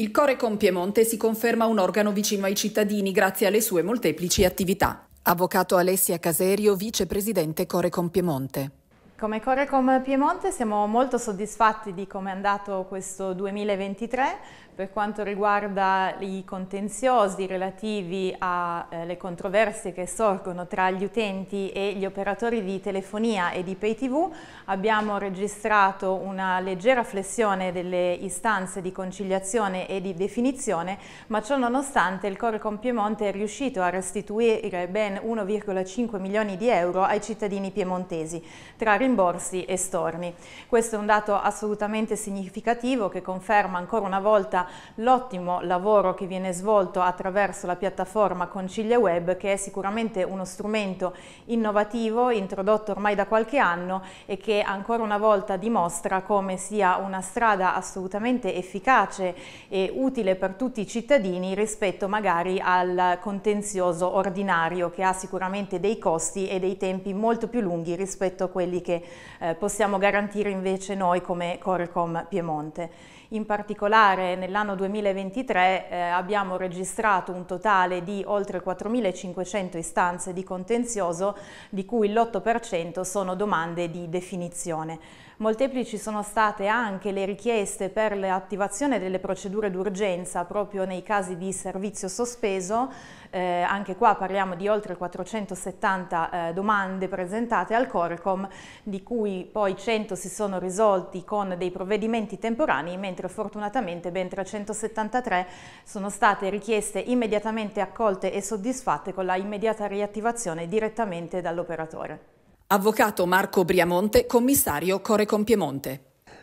Il Core con Piemonte si conferma un organo vicino ai cittadini grazie alle sue molteplici attività. Avvocato Alessia Caserio, vicepresidente Core con Piemonte. Come Corecom Piemonte siamo molto soddisfatti di come è andato questo 2023 per quanto riguarda i contenziosi relativi alle eh, controversie che sorgono tra gli utenti e gli operatori di telefonia e di pay tv. Abbiamo registrato una leggera flessione delle istanze di conciliazione e di definizione, ma ciò nonostante il Corecom Piemonte è riuscito a restituire ben 1,5 milioni di euro ai cittadini piemontesi, tra rimborsi e storni. Questo è un dato assolutamente significativo che conferma ancora una volta l'ottimo lavoro che viene svolto attraverso la piattaforma Concilia Web che è sicuramente uno strumento innovativo introdotto ormai da qualche anno e che ancora una volta dimostra come sia una strada assolutamente efficace e utile per tutti i cittadini rispetto magari al contenzioso ordinario che ha sicuramente dei costi e dei tempi molto più lunghi rispetto a quelli che eh, possiamo garantire invece noi come Corecom Piemonte. In particolare nell'anno 2023 eh, abbiamo registrato un totale di oltre 4.500 istanze di contenzioso, di cui l'8% sono domande di definizione. Molteplici sono state anche le richieste per l'attivazione delle procedure d'urgenza proprio nei casi di servizio sospeso, eh, anche qua parliamo di oltre 470 eh, domande presentate al Corecom, di cui poi 100 si sono risolti con dei provvedimenti temporanei, mentre fortunatamente ben 373 sono state richieste immediatamente accolte e soddisfatte con la immediata riattivazione direttamente dall'operatore. Avvocato Marco Briamonte, commissario Corecom Piemonte.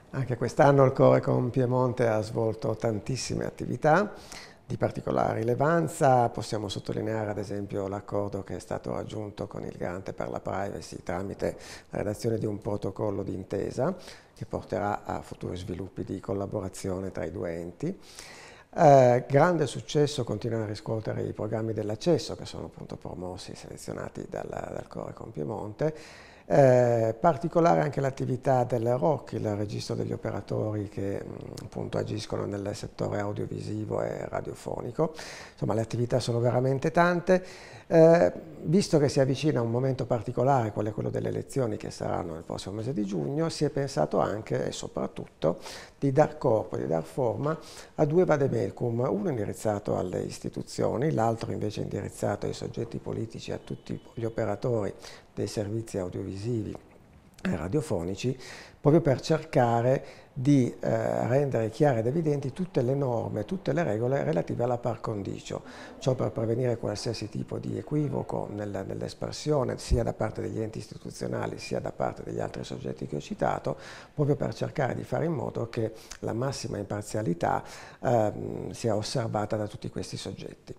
Anche quest'anno il Corecom Piemonte ha svolto tantissime attività di particolare rilevanza. Possiamo sottolineare ad esempio l'accordo che è stato raggiunto con il Garante per la Privacy tramite la redazione di un protocollo d'intesa che porterà a futuri sviluppi di collaborazione tra i due enti. Eh, grande successo continuano a riscuotere i programmi dell'accesso che sono appunto promossi, e selezionati dal, dal Core Piemonte. Eh, particolare anche l'attività del ROC, il registro degli operatori che mm, appunto agiscono nel settore audiovisivo e radiofonico. Insomma le attività sono veramente tante. Eh, visto che si avvicina un momento particolare, quale quello delle elezioni che saranno nel prossimo mese di giugno, si è pensato anche e soprattutto di dar corpo, di dar forma a due vademecum, uno indirizzato alle istituzioni, l'altro invece indirizzato ai soggetti politici, a tutti gli operatori dei servizi audiovisivi e radiofonici, proprio per cercare di eh, rendere chiare ed evidenti tutte le norme, tutte le regole relative alla par condicio, ciò per prevenire qualsiasi tipo di equivoco nel, nell'espressione sia da parte degli enti istituzionali sia da parte degli altri soggetti che ho citato, proprio per cercare di fare in modo che la massima imparzialità eh, sia osservata da tutti questi soggetti.